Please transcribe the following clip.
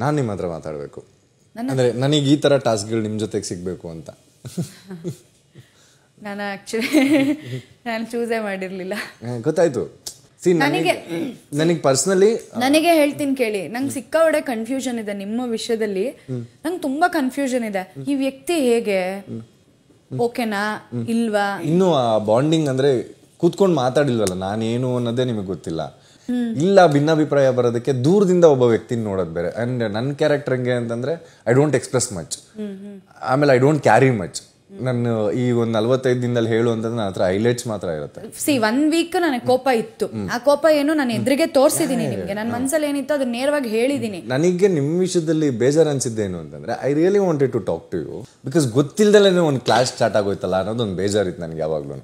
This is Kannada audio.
ನಾನು ನಿಮ್ಮ ಹತ್ರ ಮಾತಾಡಬೇಕು ಅಂದರೆ ನನಗೆ ಈ ಥರ ಟಾಸ್ಕ್ಗಳು ನಿಮ್ಮ ಜೊತೆಗೆ ಸಿಗಬೇಕು ಅಂತ ನಾನು ಆ್ಯಕ್ಚುಲಿ ನಾನು ಚೂಸೇ ಮಾಡಿರಲಿಲ್ಲ ಗೊತ್ತಾಯ್ತು ಸಿ ನನಗೆ ನನಗೆ ಪರ್ಸನಲಿ ನನಗೆ ಹೇಳ್ತೀನಿ ಕೇಳಿ ನಂಗೆ ಸಿಕ್ಕಾವಡೆ ಕನ್ಫ್ಯೂಷನ್ ಇದೆ ನಿಮ್ಮ ವಿಷಯದಲ್ಲಿ ನಂಗೆ ತುಂಬಾ ಕನ್ಫ್ಯೂಷನ್ ಇದೆ ಈ ವ್ಯಕ್ತಿ ಹೇಗೆ ಓಕೆನಾ ಇಲ್ವಾ ಇನ್ನು ಬಾಂಡಿಂಗ್ ಅಂದ್ರೆ ಕೂತ್ಕೊಂಡು ಮಾತಾಡಿಲ್ವಲ್ಲ ನಾನೇನು ಅನ್ನೋದೇ ನಿಮಗೆ ಗೊತ್ತಿಲ್ಲ ಇಲ್ಲ ಭಿನ್ನಾಭಿಪ್ರಾಯ ಬರೋದಕ್ಕೆ ದೂರದಿಂದ ಒಬ್ಬ ವ್ಯಕ್ತಿ ನೋಡೋದು ಬೇರೆ ಅಂಡ್ ನನ್ನ ಕ್ಯಾರೆಕ್ಟರ್ ಹೆಂಗೆ ಅಂತಂದ್ರೆ ಐ ಡೋಂಟ್ ಎಕ್ಸ್ಪ್ರೆಸ್ ಮಚ್ ಆಮೇಲೆ ಐ ಡೋಂಟ್ ಕ್ಯಾರಿ ಮಚ್ ನನ್ನ ಈ ಒಂದು ನಲ್ವತ್ತೈದು ದಿನದಲ್ಲಿ ಹೇಳು ಅಂತಂದ್ರೆ ನನ್ನ ಹತ್ರ ಹೈಲೈಟ್ಸ್ ಮಾತ್ರ ಇರುತ್ತೆ ಸಿ ಒನ್ ವೀಕ್ ನನಗೆ ಕೋಪ ಇತ್ತು ಆ ಕೋಪ ಏನು ನಾನು ಎದುರಿಗೆ ತೋರಿಸಿದ್ದೀನಿ ನಿಮಗೆ ನನ್ನ ಮನಸ್ಸಲ್ಲಿ ಏನಿತ್ತು ಅದನ್ನ ನೇರವಾಗಿ ಹೇಳಿದ್ದೀನಿ ನನಗೆ ನಿಮ್ಮ ವಿಷಯದಲ್ಲಿ ಬೇಜಾರ್ ಅನ್ಸಿದ್ದೇನು ಅಂತಂದ್ರೆ I really wanted to talk to you because ಗೊತ್ತಿಲ್ಲದಲ್ಲೇ ಒಂದು ಕ್ಲಾಸ್ ಸ್ಟಾರ್ಟ್ ಆಗೋಯ್ತಲ್ಲ ಅನ್ನೋದು ಒಂದು ಇತ್ತು ನನಗೆ ಯಾವಾಗ್ಲೂ